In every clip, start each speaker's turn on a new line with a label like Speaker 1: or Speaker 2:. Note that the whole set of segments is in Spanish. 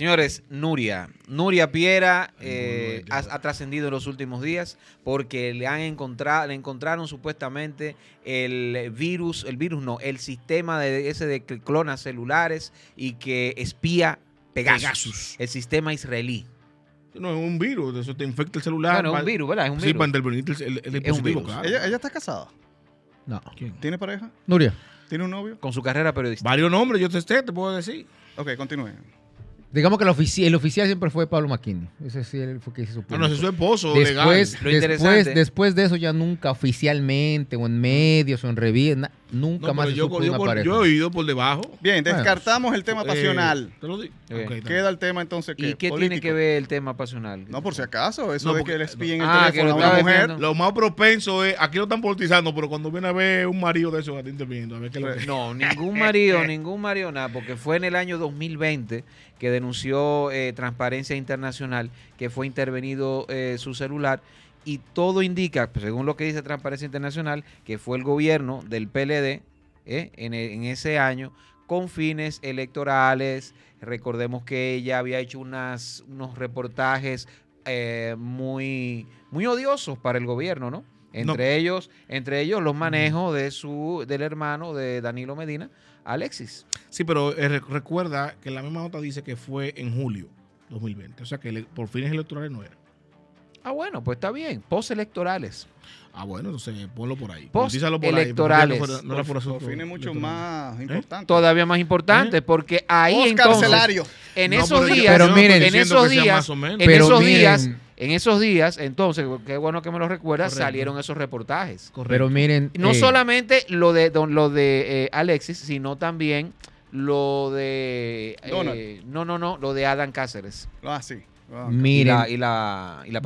Speaker 1: Señores, Nuria. Nuria Piera eh, ha, trascendido en los últimos días porque le han encontrado, le encontraron supuestamente el virus, el virus no, el sistema de ese de clonas celulares y que espía
Speaker 2: Pegasus,
Speaker 1: el sistema israelí.
Speaker 2: No, es un virus, eso te infecta el celular. no es un virus, ¿verdad? Es un virus. Sí, el, es virus. ¿Ella, está casada? No.
Speaker 3: ¿Tiene pareja? Nuria. ¿Tiene un novio? Con su carrera periodista Varios nombres, yo te, te
Speaker 2: puedo decir. Ok,
Speaker 3: continúe.
Speaker 4: Digamos que el, oficial siempre fue Pablo Maquini. Ese sí él fue que hizo su ah, No, no, es su esposo, legal. Después, después de eso ya nunca oficialmente, o en medios, o en revistas, Nunca más yo, he oído
Speaker 2: por debajo. Bien, descartamos el tema eh, pasional. te
Speaker 3: lo Queda el tema entonces ¿Y qué tiene que ver el
Speaker 2: tema pasional? No, por si acaso, eso de que le piden el ah, teléfono a una mujer. Lo más propenso es, aquí lo están politizando, pero cuando viene a ver un marido de esos que interviniendo, a ver qué le No, ningún marido, ningún
Speaker 1: marido, nada, porque fue en el año 2020 que denunció eh, Transparencia Internacional que fue intervenido eh, su celular y todo indica, según lo que dice Transparencia Internacional, que fue el gobierno del PLD ¿eh? e, en, ese año con fines electorales. Recordemos que ella había hecho unos reportajes eh, muy, muy odiosos para el gobierno, ¿no? Entre ellos, entre ellos los manejos de su, del hermano de Danilo Medina, Alexis.
Speaker 2: Sí, pero eh, recuerda que la misma nota dice que fue en julio 2020, o sea que por fines electorales no era. Ah, bueno, pues está bien. post-electorales Ah, bueno, entonces ponlo por ahí. post electorales. no, por, mucho
Speaker 3: más ¿Eh?
Speaker 2: importantes. Todavía más
Speaker 1: importante, ¿Eh? porque ahí entonces, en esos días, en esos días, en esos días, en esos días, entonces, qué bueno que me lo recuerda, salieron esos reportajes. Correcto. Pero miren, no eh, solamente lo de don, lo de Alexis, sino también lo de no, no, no, lo de Adam Cáceres. Ah, sí. Ah,
Speaker 4: Mira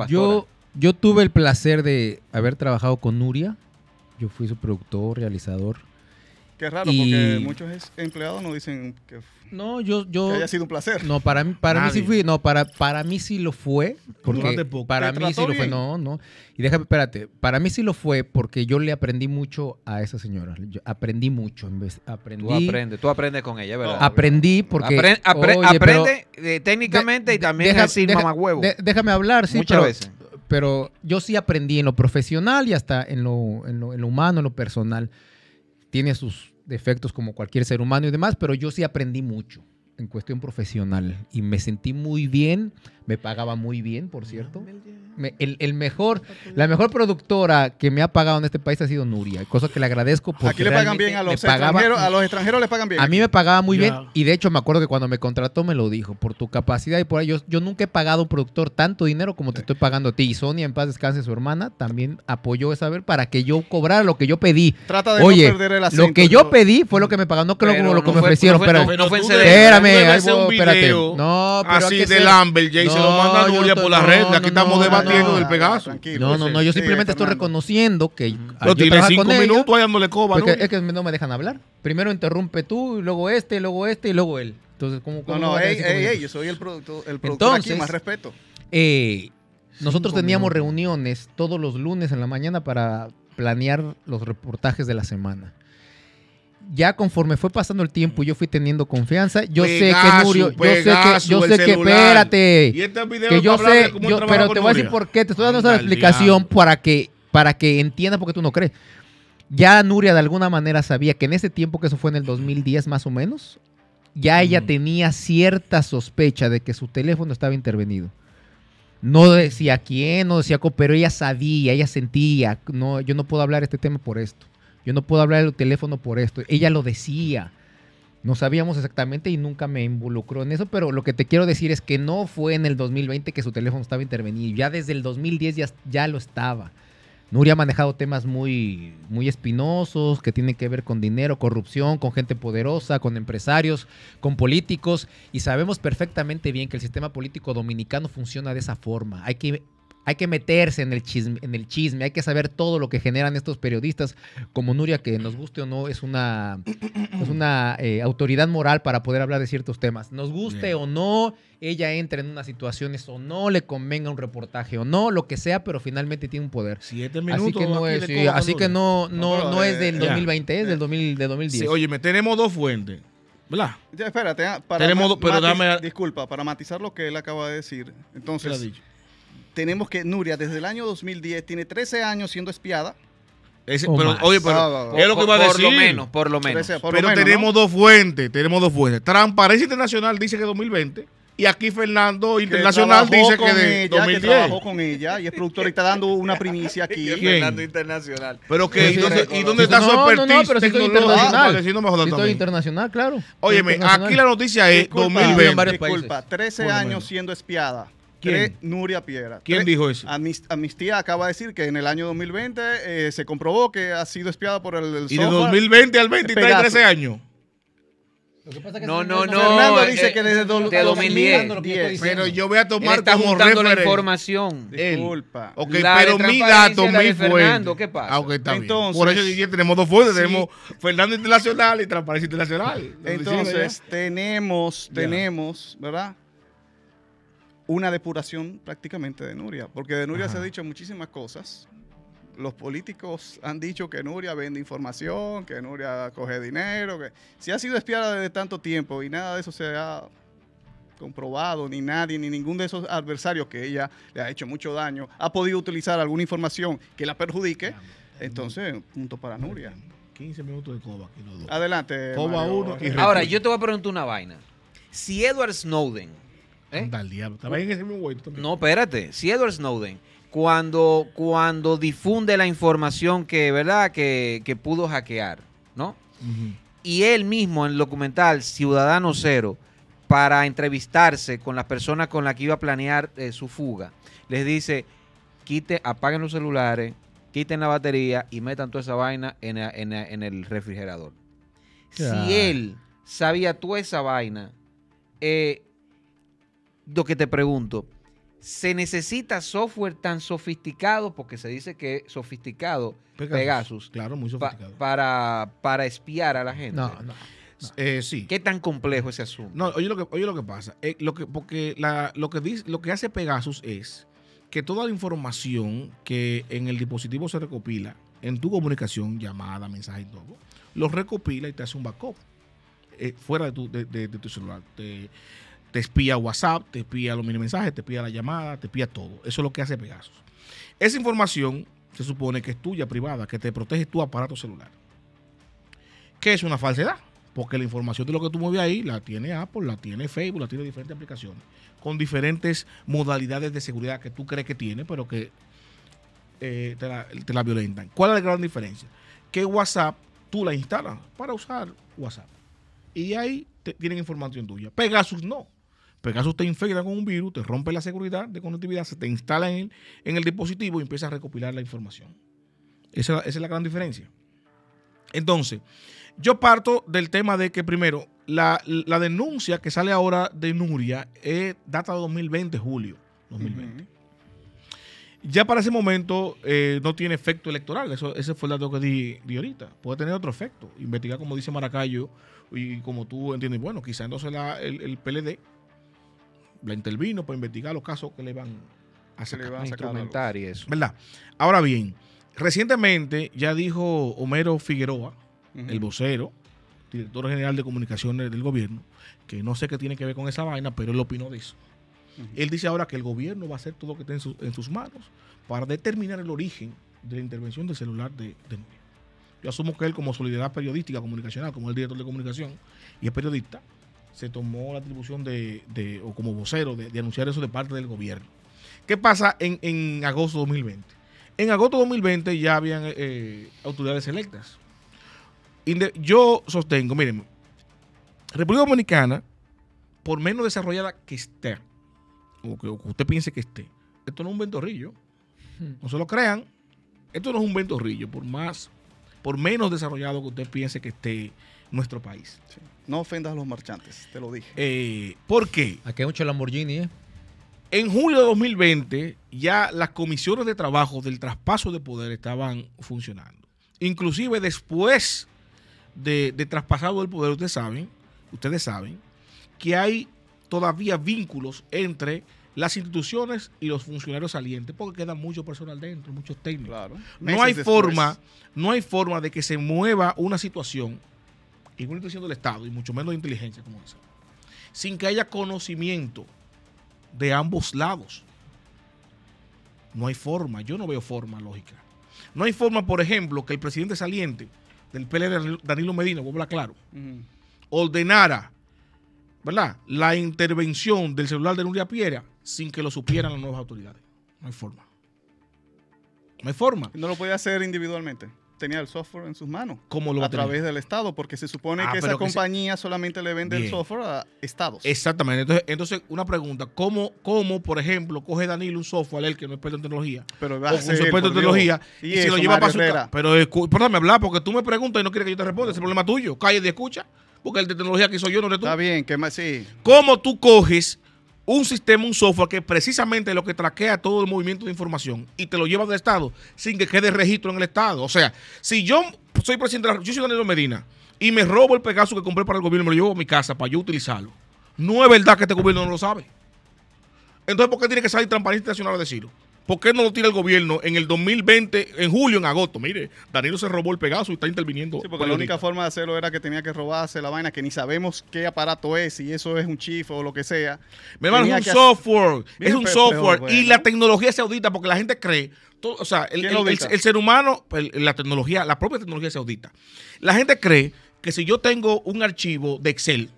Speaker 4: Yo, yo tuve el placer de haber trabajado con Nuria. Yo fui su productor, realizador.
Speaker 3: Qué raro, porque muchos empleados no dicen que, no, yo, yo, haya sido un
Speaker 4: placer. No, para mí, para mí sí fui, no, para, para mí sí lo fue. Porque poco. para mí sí lo fue. No, no. Y déjame, espérate, para mí sí lo fue porque yo le aprendí mucho a esa señora. Yo aprendí mucho. Aprendí, tú aprendes, tú aprendes con ella, ¿verdad? Aprendí porque. aprende
Speaker 1: eh, técnicamente y también deja, así,
Speaker 4: déjame hablar, sí. Muchas veces. Pero yo sí aprendí en lo profesional y hasta en lo, en lo, en lo humano, en lo personal tiene sus defectos como cualquier ser humano y demás, pero yo sí aprendí mucho en cuestión profesional y me sentí muy bien me pagaba muy bien, por cierto. el, mejor, la mejor productora que me ha pagado en este país ha sido Nuria, cosa que le agradezco porque aquí le pagan bien a los extranjeros, a los extranjeros
Speaker 3: les pagan bien. A mí me pagaba muy bien
Speaker 4: y de hecho me acuerdo que cuando me contrató me lo dijo, por tu capacidad y por ahí yo, nunca he pagado a un productor tanto dinero como te estoy pagando a ti y Sonia en paz descanse su hermana también apoyó esa vez para que yo cobrara lo que yo pedí. Trata de no perder el Oye, lo que yo pedí fue lo que me pagaron, no creo como lo que me ofrecieron, no No, no No, pero así de Amber. Jason se lo a por la red. Aquí estamos debatiendo del Pegaso. No, no, no. Yo simplemente estoy reconociendo que. Pero tiene cinco minutos coba. Es que no me dejan hablar. Primero interrumpe tú, luego este, luego este y luego él. Entonces, ¿cómo, no, no, ey, yo soy el productor, el más respeto. Eh, nosotros teníamos reuniones todos los lunes en la mañana para planear los reportajes de la semana ya conforme fue pasando el tiempo, yo fui teniendo confianza. Yo sé que Nurio, yo sé que, yo sé que, espérate. Este que yo sé, pero te voy a decir por qué. Te estoy dando esa explicación para que, para que entiendas por qué tú no crees. Ya Nuria de alguna manera sabía que en ese tiempo, que eso fue en el 2010 más o menos, ya ella tenía cierta sospecha de que su teléfono estaba intervenido. No decía quién, no decía cómo, pero ella sabía, ella sentía, no, yo no puedo hablar este tema por esto yo no puedo hablar del teléfono por esto. Ella lo decía. No sabíamos exactamente y nunca me involucró en eso, pero lo que te quiero decir es que no fue en el 2020 que su teléfono estaba intervenido. Ya desde el 2010 ya, lo estaba. Nuria ha manejado temas muy, muy espinosos que tienen que ver con dinero, corrupción, con gente poderosa, con empresarios, con políticos. Y sabemos perfectamente bien que el sistema político dominicano funciona de esa forma. Hay que hay que meterse en el, chisme, en el chisme, hay que saber todo lo que generan estos periodistas, como Nuria, que nos guste o no, es una, es una eh, autoridad moral para poder hablar de ciertos temas. Nos guste o no, ella entra en unas situaciones o no le convenga un reportaje o no, lo que sea, pero finalmente tiene un poder. Siete minutos. Así que no es, así que no, no, es del 2020, es del 2000, de 2010. Sí, oye,
Speaker 2: tenemos dos fuentes. ¿Verdad?
Speaker 3: Ya, espérate, ah, para pero disculpa, para matizar lo que él acaba de decir. Entonces, tenemos que Nuria desde el año 2010 tiene 13 años siendo espiada.
Speaker 2: pero, oye, pero ah, es lo que va a decir. Por lo menos, por lo menos. pero tenemos dos fuentes, tenemos dos fuentes. Transparencia Internacional dice que 2020
Speaker 3: y aquí Fernando Internacional dice que de 2010. Que trabajó con ella y es productor y está dando una primicia aquí. Fernando Internacional. Pero que, ¿y, dónde está su expertise ah, no, internacional. estoy
Speaker 4: internacional, claro. Óyeme, aquí la noticia es 2020. Disculpa,
Speaker 3: 13 años siendo espiada. Nuria Piera. ¿Quién dijo eso? mis Amnistía acaba de decir que en el año 2020 eh, se comprobó que ha sido espiada por el, ¿Y de 2020 al 20 13 años?
Speaker 4: Lo que pasa
Speaker 1: que no, no, no. Fernando eh, dice que desde 2010. pero yo voy a tomar está como la información. Disculpa. la pero mi dato, mi fuente. ¿qué pasa? Ah,
Speaker 2: por eso dije, tenemos dos fuentes. Tenemos
Speaker 3: Fernando Internacional y Transparencia Internacional. Entonces, tenemos, tenemos, ¿verdad? una depuración prácticamente de Nuria, porque de Nuria se ha dicho muchísimas cosas. Los políticos han dicho que Nuria vende información, que Nuria coge dinero, que si ha sido espiada desde tanto tiempo y nada de eso se ha comprobado, ni nadie, ni ningún de esos adversarios que ella le ha hecho mucho daño, ha podido utilizar alguna información que la perjudique, entonces, punto para Nuria. 15 minutos de Coba. Aquí no Adelante. Ahora, yo
Speaker 2: te
Speaker 1: voy a preguntar una vaina. Si Edward Snowden ¿Eh? No, espérate. Si Edward Snowden, cuando, cuando difunde la información que, ¿verdad? Que, pudo hackear, ¿no? Y él mismo en el documental Ciudadano Cero, para entrevistarse con las personas con las que iba a planear eh, su fuga, les dice, apaguen los celulares, quiten la batería y metan toda esa vaina en, el refrigerador.
Speaker 3: Si él
Speaker 1: sabía toda esa vaina, eh, lo que te pregunto, ¿se necesita software tan sofisticado, porque se dice que es sofisticado, Pegasus,
Speaker 2: claro, muy sofisticado. para, para espiar a la gente? No, no. Eh, sí. ¿Qué tan complejo ese asunto? No, oye lo que, pasa. Eh, lo que, porque lo, que lo que hace Pegasus es que toda la información que en el dispositivo se recopila, en tu comunicación, llamada, mensaje y todo, lo recopila y te hace un backup eh, fuera de tu, tu celular. Te, te espía WhatsApp, te espía los mini mensajes, te espía la llamada, te espía todo. Eso es lo que hace Pegasus. Esa información se supone que es tuya, privada, que te protege tu aparato celular. Que es una falsedad, porque la información de lo que tú mueves ahí la tiene Apple, la tiene Facebook, la tiene diferentes aplicaciones, con diferentes modalidades de seguridad que tú crees que tiene, pero que eh, te, la, violentan. ¿Cuál es la gran diferencia? Que WhatsApp tú la instalas para usar WhatsApp. Y ahí te, tienen información tuya. Pegasus no. Pero en caso usted infecta con un virus, te rompe la seguridad de conectividad, se te instala en el, en el dispositivo y empieza a recopilar la información. Esa, es la gran diferencia. Entonces, yo parto del tema de que primero, la, denuncia que sale ahora de Nuria es eh, data de 2020, julio 2020. Ya para ese momento eh, no tiene efecto electoral, eso, ese fue el dato que di, ahorita. Puede tener otro efecto, investigar como dice Maracayo y como tú entiendes, bueno, quizás entonces el PLD la intervino para investigar los casos que le van a, hacer y eso. ¿Verdad? Ahora bien, recientemente ya dijo Homero Figueroa, el vocero, director general de comunicaciones del gobierno, que no sé qué tiene que ver con esa vaina, pero él opinó de eso. Él dice ahora que el gobierno va a hacer todo lo que esté en, sus manos para determinar el origen de la intervención del celular de, de Yo asumo que él, como solidaridad periodística, comunicacional, como el director de comunicación y es periodista, se tomó la atribución de, o como vocero, de, anunciar eso de parte del gobierno. ¿Qué pasa en, en agosto 2020? En agosto de 2020 ya habían eh, eh, autoridades electas. Yo sostengo, miren, República Dominicana, por menos desarrollada que esté, o que, usted piense que esté, esto no es un ventorrillo. No se lo crean. Esto no es un ventorrillo, por más, por menos desarrollado que usted piense que esté nuestro país. Sí. No ofendas a los marchantes, te lo dije. Eh, ¿Por qué? Aquí hay mucho Lamborghini, ¿eh? En julio de 2020 ya las comisiones de trabajo del traspaso de poder estaban funcionando. Inclusive después de, traspasado el poder, ustedes saben, ustedes saben que hay todavía vínculos entre las instituciones y los funcionarios salientes, porque queda mucho personal dentro, muchos técnicos. No hay forma, no hay forma de que se mueva una situación del Estado y mucho menos de inteligencia, como sin que haya conocimiento de ambos lados. No hay forma, yo no veo forma lógica. No hay forma, por ejemplo, que el presidente saliente del PLD, Danilo Medina, claro, ordenara ¿verdad? la intervención del celular de Nuria Piera sin que lo supieran las nuevas
Speaker 3: autoridades. No hay forma. No hay forma. No lo puede hacer individualmente tenía el software en sus manos. a, través del Estado, porque se supone ah, que esa compañía solamente le vende el software a Estados. Exactamente.
Speaker 2: Entonces, una pregunta, ¿cómo, ¿cómo, por ejemplo, coge Danilo un software, él que no es experto en tecnología, pero va experto en tecnología, y, lo lleva para su casa? Pero espérame eh, hablar, porque tú me preguntas y no quieres que yo te responda, es el problema tuyo. calle y escucha, porque el de tecnología que soy yo no eres tú. Está bien, que más sí. ¿Cómo tú coges un sistema, un software que precisamente lo que traquea todo el movimiento de información y te lo lleva del Estado sin que quede registro en el Estado. O sea, si yo soy presidente de la yo soy Medina y me robo el Pegaso que compré para el gobierno, me lo llevo a mi casa para yo utilizarlo. No es verdad que este gobierno no lo sabe. Entonces, ¿por qué tiene que salir Transparencia Nacional a decirlo? ¿Por qué no lo tira el gobierno en el 2020, en julio, en agosto? Mire, Danilo
Speaker 3: se robó el Pegaso y está interviniendo. Sí, porque la única forma de hacerlo era que tenía que robarse la vaina, que ni sabemos qué aparato es, si eso es un chifo o lo que sea. Me es un software, es un software. y la
Speaker 2: tecnología se audita porque la gente cree. o sea, el ser humano, la tecnología, la propia tecnología se audita. La gente cree que si yo tengo un archivo de Excel,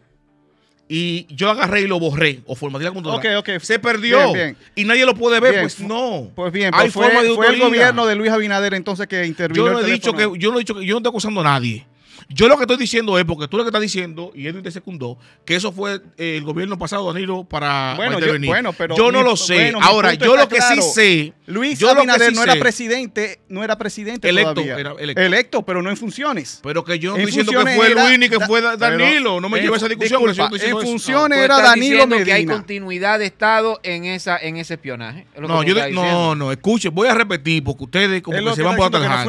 Speaker 2: y yo agarré y lo borré o formateé la computadora.
Speaker 3: Se perdió
Speaker 2: y nadie lo puede ver, pues no. Pues bien, pues Hay fue, forma fue el gobierno
Speaker 3: de Luis Abinader entonces que intervino. Yo no he dicho
Speaker 2: que yo no he dicho que yo no estoy acusando a nadie. Yo lo que estoy diciendo es, porque tú lo que estás diciendo, y Edwin te secundó, que eso fue eh, el gobierno pasado, Danilo, para, bueno, yo, bueno, pero yo no lo sé. Ahora, yo lo que sí sé.
Speaker 3: Luis yo Abinader no era presidente, no era presidente. Electo, Era electo. electo. pero no en funciones. Pero que yo no estoy diciendo que fue Luis ni que fue Danilo. No me llevo esa eh, discusión. en funciones era Danilo Medina. que hay
Speaker 1: continuidad de Estado en, esa, en ese espionaje.
Speaker 2: no, no, no, escuche, voy a repetir porque ustedes como que, se van por atrás.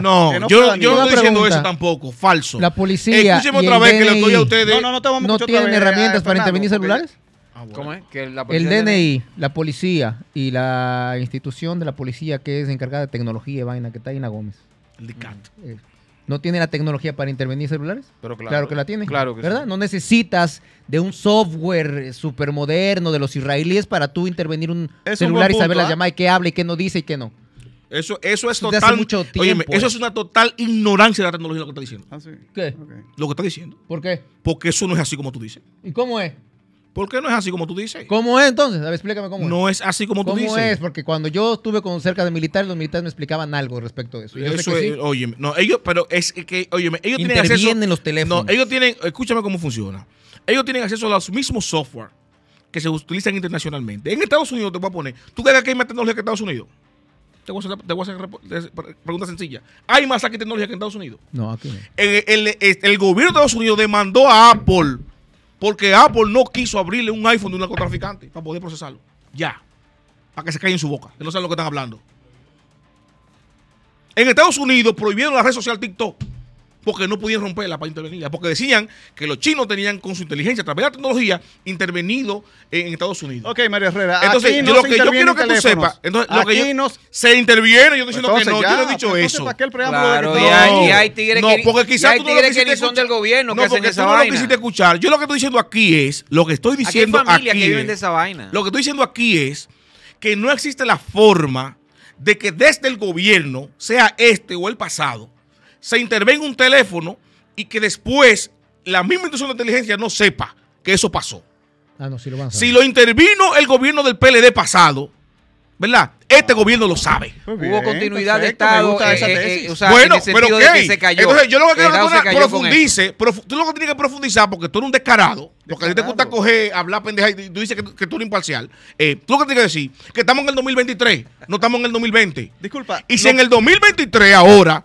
Speaker 2: No, yo no estoy diciendo eso tampoco
Speaker 4: falso. La policía. otra No, no, tienen herramientas para intervenir celulares? Ah, ¿Cómo es?
Speaker 1: el DNI,
Speaker 4: la policía y la institución de la policía que es encargada de tecnología y vaina, que está Ina Gómez.
Speaker 2: El eh,
Speaker 4: ¿No tiene la tecnología para intervenir celulares? Pero claro, que la tiene. ¿Verdad? No necesitas de un software supermoderno de los israelíes para tú intervenir un celular y saber las ¿ah? llamada y qué habla y qué no dice y qué no.
Speaker 2: Eso, eso es total. Hace eso eh. es una total ignorancia de la tecnología lo que está diciendo. Ah, ¿Qué? Lo que está diciendo. ¿Por qué? Porque eso no es así como tú dices.
Speaker 4: ¿Y cómo es? ¿Por
Speaker 2: qué no es así como tú dices?
Speaker 4: ¿Cómo es entonces? A ver, explícame cómo es. No es así como tú dices. ¿Cómo es? Porque cuando yo estuve con cerca de militares, los militares me explicaban algo respecto de eso.
Speaker 2: oye no, ellos, pero es que, oye ellos tienen acceso. los teléfonos. No, ellos tienen, escúchame cómo funciona. Ellos tienen acceso a los mismos software que se utilizan internacionalmente. En Estados Unidos, te voy a poner, ¿tú crees que hay más tecnología que Estados Unidos? Te voy a hacer, te pregunta sencilla. ¿Hay más aquí tecnología que en Estados Unidos? No, aquí no. El, gobierno de Estados Unidos demandó a Apple porque Apple no quiso abrirle un iPhone de un narcotraficante para poder procesarlo. Ya. Para que se caiga en su boca. Que no saben lo que están hablando. En Estados Unidos prohibieron la red social TikTok porque no podían romperla para intervenirla, porque decían que los chinos tenían con su inteligencia, a través de la tecnología, intervenido en Estados Unidos.
Speaker 3: Ok, María Herrera. Entonces, yo, lo que yo quiero que tú sepas, entonces, chinos
Speaker 2: aquí se interviene, yo estoy diciendo que no, ya, yo no he dicho eso. claro, no, y hay tigres no, porque quizás tú no lo son del gobierno no, que porque hacen esa vaina. lo quisiste escuchar. Yo lo que estoy diciendo aquí es, lo que estoy diciendo aquí, aquí que viven esa vaina. Lo que estoy diciendo aquí es que no existe la forma de que desde el gobierno, sea este o el pasado, se intervenga un teléfono y que después la misma institución de inteligencia no sepa que eso pasó. Ah, si lo intervino el gobierno del PLD pasado, ¿verdad? Este gobierno lo sabe. Pues Hubo continuidad de Estado. Eh, eh, eh, bueno, pero ¿qué? Se cayó. Entonces, yo lo que quiero que profundice. tú lo que tienes que profundizar, porque tú eres un descarado. Porque a ti te gusta coger, hablar pendeja y tú dices que, tú eres imparcial. tú lo que tienes que decir, que estamos en el 2023, no estamos en el 2020. Disculpa. Y si en el 2023 ahora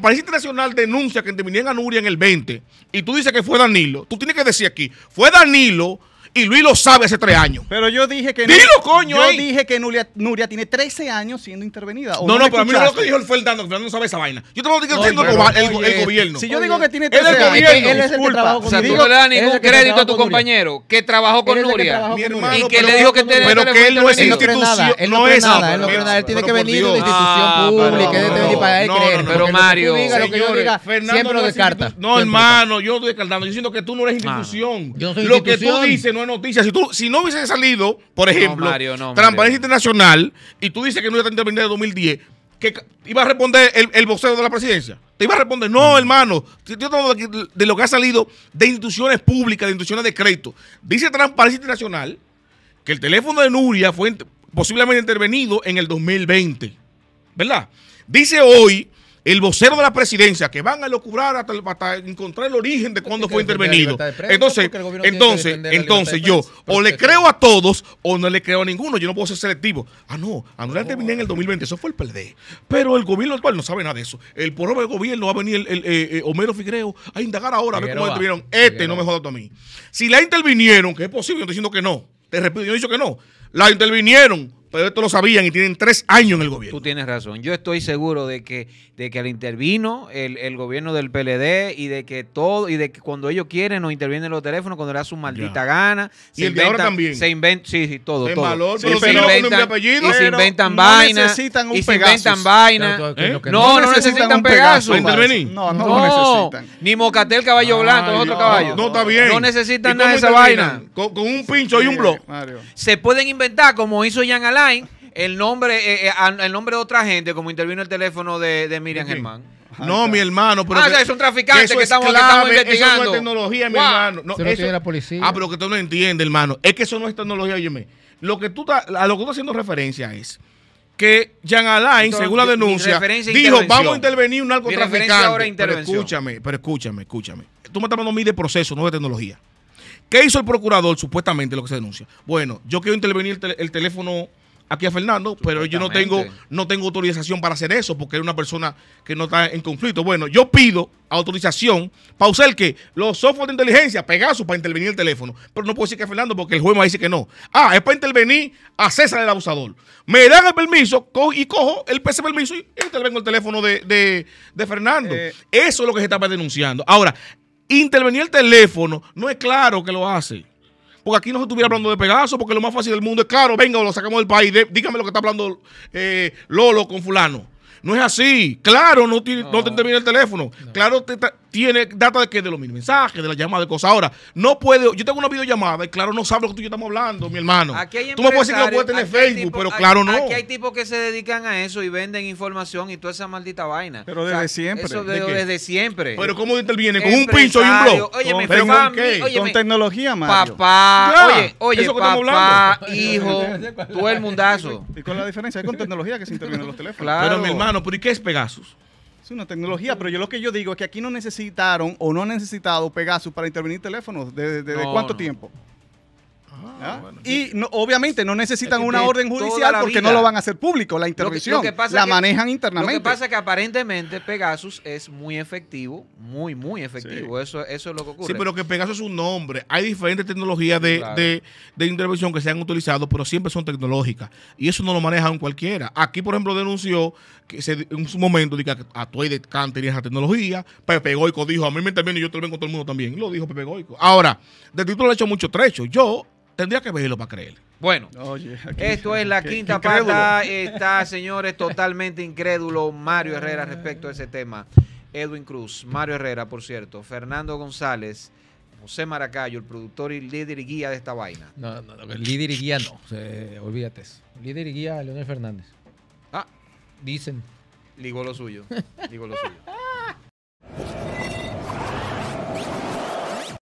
Speaker 2: País Internacional denuncia que intervinieron a Nuria en el 20 y tú dices que fue Danilo, tú tienes que decir aquí, fue Danilo y Luis lo sabe hace tres años. Pero yo dije que. ¡Dilo, coño! Yo
Speaker 3: dije que Nuria, tiene 13 años siendo intervenida. no, no, pero a mí lo que dijo
Speaker 2: el Fernando, que no sabe esa vaina. Yo
Speaker 3: te lo diciendo el, el, gobierno. Si yo digo que tiene 13 años. Él es el gobierno. que O sea, tú no le
Speaker 1: das ningún crédito a tu compañero que trabajó con Nuria. Y que le dijo que te Pero que él no es institución.
Speaker 4: No es nada. Él tiene que venir de la institución
Speaker 2: ah, pública. para creer. Pero Mario. Siempre lo descarta. No, hermano, yo estoy descartando. Yo siento que tú no eres institución. Lo que tú dices noticias Si, tú, si no hubiese salido, por ejemplo, Transparencia Internacional, y tú dices que no iba a intervenir en 2010, que iba a responder el, el vocero de la presidencia. Te iba a responder, no, mm. hermano, de lo que ha salido de instituciones públicas, de instituciones de crédito. Dice Transparencia Internacional que el teléfono de Nuria fue posiblemente intervenido en el 2020. ¿Verdad? Dice hoy el vocero de la presidencia, que van a locubrar hasta, encontrar el origen de cuándo fue intervenido. entonces, entonces, entonces yo o le creo a todos o no le creo a ninguno. Yo no puedo ser selectivo. Ah, no, la no, en el 2020, eso fue el PLD. Pero el gobierno actual no sabe nada de eso. El propio gobierno va a venir el, eh, eh, Homero Figreo a indagar ahora a ver cómo intervinieron. Este no me jodas a mí. Si la intervinieron, que es posible, yo estoy diciendo que no. Te repito, yo he dicho que no. La intervinieron pero esto lo sabían y tienen tres años en el gobierno.
Speaker 1: Tú tienes razón. Yo estoy seguro de que, de que al intervino el, el gobierno del PLD y de que todo, y de que cuando ellos quieren nos intervienen los teléfonos, cuando era su maldita gana. Y se inventan, ahora también. Se inventan, sí, sí, todo. el todo. valor, se inventan, y se inventan no vainas. Necesitan y se inventan vainas. ¿Eh? No, no, necesitan, un Pegasus. Intervenir. No, no, necesitan. Ni Mocatel caballo ah, blanco, los otros caballos. No, está bien. No necesitan nada de esa vaina. Con, un pincho y un blog. Se pueden inventar como hizo Yan Alá el nombre, eh, eh, el nombre de otra gente, como intervino el teléfono de, de Miriam Germán.
Speaker 2: no, mi hermano. Pero ah, que, es un traficante que, estamos, investigando. Eso no es tecnología, mi hermano. No, eso, la policía. Ah, pero que tú no entiendes, hermano. Es que eso no es tecnología, óyeme. Lo que tú a lo que tú estás haciendo referencia es que Jean Alain, según la denuncia, e dijo, vamos a intervenir un narcotraficante. pero escúchame, pero escúchame, escúchame. Tú me estás hablando a de proceso, no de tecnología. ¿Qué hizo el procurador, supuestamente, lo que se denuncia? Bueno, yo quiero intervenir el, el teléfono aquí a Fernando, pero yo no tengo, no tengo autorización para hacer eso porque es una persona que no está en conflicto. Bueno, yo pido autorización para usar que los software de inteligencia, Pegasus, para intervenir el teléfono. Pero no puedo decir que a Fernando porque el juez me dice que no. Ah, es para intervenir a César el abusador. Me dan el permiso y cojo el PC permiso y intervengo el teléfono de, Fernando. Eh. Eso es lo que se estaba denunciando. Ahora, intervenir el teléfono no es claro que lo hace. Porque aquí no se estuviera hablando de Pegaso, porque lo más fácil del mundo es, caro. venga, lo sacamos del país, dígame lo que está hablando eh, Lolo con fulano. No es así. Claro, no, te termina el teléfono. Claro, te, tiene data de que de los mensajes, de las llamadas, de cosas. Ahora, no puede Yo tengo una videollamada y claro, no sabe lo que tú y yo estamos hablando, mi hermano. tú me puedes decir que no puedes tener Facebook, pero claro no. Aquí hay
Speaker 1: tipos que se dedican a eso y venden información y toda esa maldita vaina. Pero desde siempre. Eso de, desde siempre. Pero ¿cómo interviene Con un pincho y un blog. Oye, con, pero con, con
Speaker 2: tecnología,
Speaker 3: Mario. Papá, oye, oye, papá, hijo, todo el mundazo. ¿Y con la diferencia? Hay con tecnología que se intervienen los teléfonos. Claro. Pero mi hermano pero ¿y qué es Pegasus? Es una tecnología, pero yo lo que yo digo es que aquí no necesitaron o no han necesitado Pegasus para intervenir teléfonos. ¿Desde de, cuánto tiempo? Ah, ¿Ah? Y obviamente no necesitan una orden judicial porque no lo van a hacer público, la intervención. la manejan internamente. Lo que pasa
Speaker 1: es que aparentemente Pegasus es muy efectivo, muy, muy efectivo. Eso, eso es lo que ocurre. Sí, pero que Pegasus es
Speaker 2: un nombre. Hay diferentes tecnologías de, intervención que se han utilizado, pero siempre son tecnológicas. Y eso no lo manejan cualquiera. Aquí, por ejemplo, denunció que en su momento que a de Khan tenía esa tecnología. Pepe Goico dijo, a mí me interviene y yo te con todo el mundo también. Lo dijo Pepe Goico. Ahora, de título le he hecho mucho trecho. Yo Tendría que verlo para creer.
Speaker 1: Bueno, esto es la quinta Está, señores, totalmente incrédulo Mario Herrera respecto a ese tema. Edwin Cruz, Mario Herrera, por cierto, Fernando González, José Maracayo, el productor y líder y guía de esta vaina.
Speaker 4: No, no, no líder y guía no, Olvídate olvídate. Líder y guía, Leonel Fernández. Ah, dicen.
Speaker 1: Ligó lo suyo, ligó lo suyo.